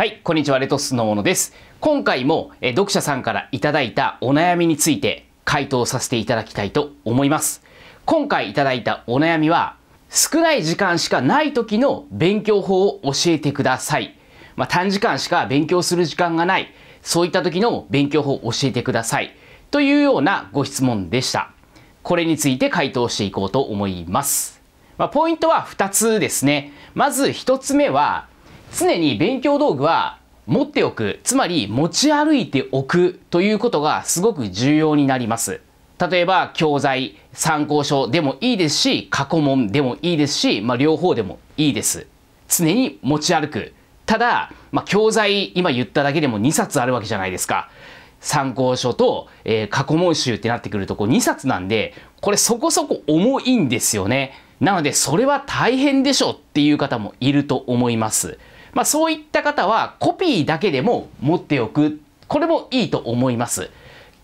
はい、こんにちは、レトスのものです。今回も、え読者さんからいただいたお悩みについて回答させていただきたいと思います。今回いただいたお悩みは、少ない時間しかない時の勉強法を教えてください。まあ、短時間しか勉強する時間がない、そういった時の勉強法を教えてください。というようなご質問でした。これについて回答していこうと思います。まあ、ポイントは2つですね。まず1つ目は、常に勉強道具は持っておく、つまり持ち歩いておくということがすごく重要になります。例えば教材、参考書でもいいですし、過去問でもいいですし、まあ、両方でもいいです。常に持ち歩く。ただ、まあ、教材、今言っただけでも2冊あるわけじゃないですか。参考書と、えー、過去問集ってなってくるとこう2冊なんで、これそこそこ重いんですよね。なので、それは大変でしょっていう方もいると思います。まあ、そういった方はコピーだけでも持っておく。これもいいと思います。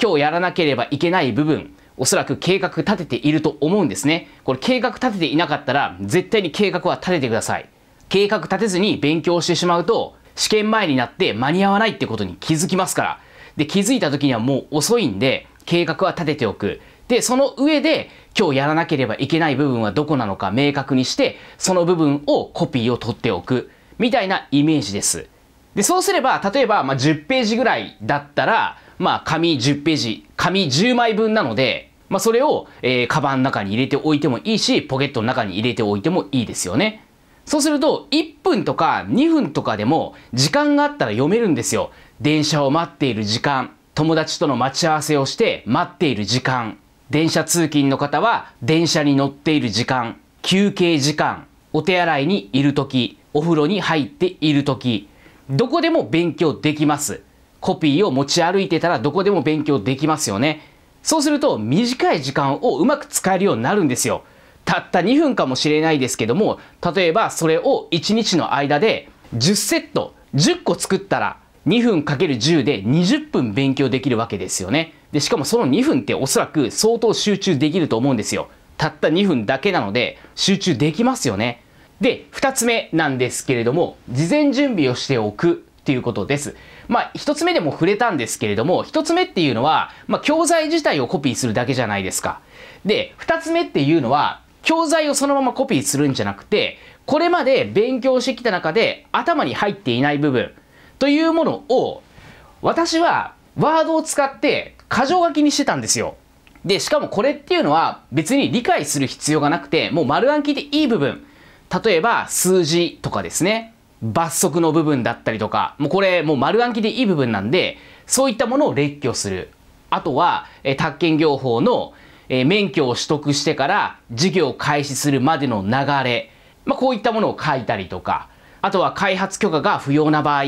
今日やらなければいけない部分、おそらく計画立てていると思うんですね。これ計画立てていなかったら、絶対に計画は立ててください。計画立てずに勉強してしまうと、試験前になって間に合わないってことに気づきますから。で、気づいた時にはもう遅いんで、計画は立てておく。で、その上で、今日やらなければいけない部分はどこなのか明確にして、その部分をコピーを取っておく。みたいなイメージです。で、そうすれば、例えば、まあ、10ページぐらいだったら、まあ、紙10ページ、紙10枚分なので、まあ、それを、えー、カバンの中に入れておいてもいいし、ポケットの中に入れておいてもいいですよね。そうすると、1分とか2分とかでも、時間があったら読めるんですよ。電車を待っている時間、友達との待ち合わせをして待っている時間、電車通勤の方は電車に乗っている時間、休憩時間、お手洗いにいる時、お風呂に入っている時どこでも勉強できます。コピーを持ち歩いてたらどこでも勉強できますよね。そうすると短い時間をうまく使えるようになるんですよ。たった2分かもしれないですけども、例えばそれを1日の間で10セット10個作ったら2分かける1 0で20分勉強できるわけですよね。で、しかもその2分っておそらく相当集中できると思うんですよ。たった2分だけなので集中できますよね。で、2つ目なんですけれども、事前準備をしておくっていうことです。まあ、一つ目でも触れたんですけれども、1つ目っていうのは、まあ、教材自体をコピーするだけじゃないですか。で、2つ目っていうのは、教材をそのままコピーするんじゃなくて、これまで勉強してきた中で頭に入っていない部分というものを、私はワードを使って箇条書きにしてたんですよ。で、しかもこれっていうのは別に理解する必要がなくて、もう丸暗記でいい部分例えば数字とかですね、罰則の部分だったりとか、もうこれもう丸暗記でいい部分なんで、そういったものを列挙する。あとは、えー、宅建業法の、えー、免許を取得してから事業を開始するまでの流れ、まあ、こういったものを書いたりとか、あとは開発許可が不要な場合、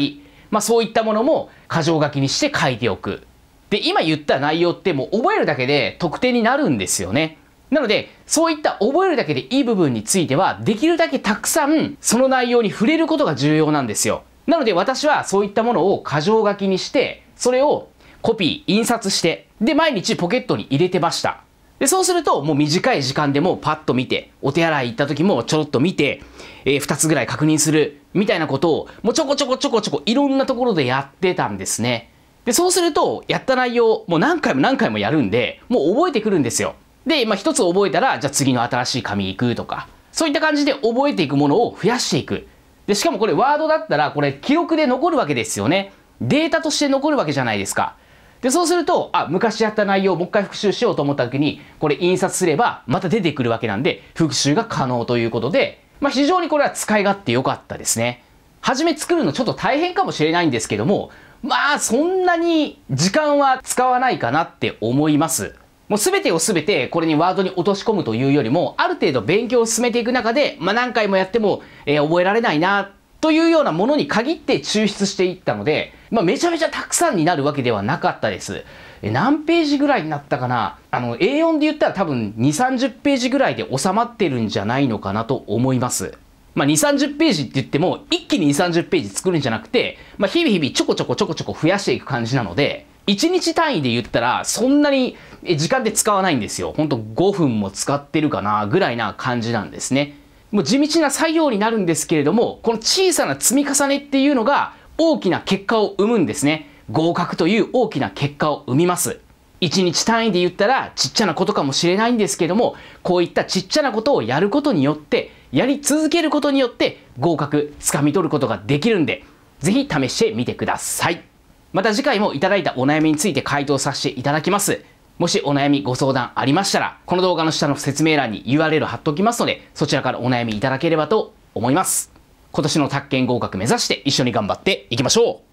まあ、そういったものも箇条書きにして書いておく。で、今言った内容ってもう覚えるだけで特定になるんですよね。なので、そういった覚えるだけでいい部分については、できるだけたくさん、その内容に触れることが重要なんですよ。なので私はそういったものを過剰書きにして、それをコピー、印刷して、で、毎日ポケットに入れてました。で、そうすると、もう短い時間でもパッと見て、お手洗い行った時もちょろっと見て、えー、2つぐらい確認する、みたいなことを、もうちょこちょこちょこちょこいろんなところでやってたんですね。で、そうすると、やった内容、もう何回も何回もやるんで、もう覚えてくるんですよ。で、まあ、一つ覚えたら、じゃあ次の新しい紙行くとか、そういった感じで覚えていくものを増やしていく。で、しかもこれワードだったら、これ記録で残るわけですよね。データとして残るわけじゃないですか。で、そうすると、あ、昔やった内容をもう一回復習しようと思った時に、これ印刷すればまた出てくるわけなんで、復習が可能ということで、まあ、非常にこれは使い勝手良かったですね。初め作るのちょっと大変かもしれないんですけども、まあそんなに時間は使わないかなって思います。もう全てを全てこれにワードに落とし込むというよりも、ある程度勉強を進めていく中で、まあ、何回もやっても、えー、覚えられないな、というようなものに限って抽出していったので、まあ、めちゃめちゃたくさんになるわけではなかったです。え何ページぐらいになったかなあの A4 で言ったら多分2、30ページぐらいで収まってるんじゃないのかなと思います。まあ、2、30ページって言っても、一気に2、30ページ作るんじゃなくて、まあ、日々日々ちょこちょこちょこちょこ増やしていく感じなので、1日単位で言ったら、そんなに時間って使わないんですよ。ほんと5分も使ってるかな、ぐらいな感じなんですね。もう地道な作業になるんですけれども、この小さな積み重ねっていうのが大きな結果を生むんですね。合格という大きな結果を生みます。1日単位で言ったらちっちゃなことかもしれないんですけども、こういったちっちゃなことをやることによって、やり続けることによって合格、掴み取ることができるんで、ぜひ試してみてください。また次回もいただいたお悩みについて回答させていただきます。もしお悩みご相談ありましたら、この動画の下の説明欄に URL 貼っておきますので、そちらからお悩みいただければと思います。今年の宅建合格目指して一緒に頑張っていきましょう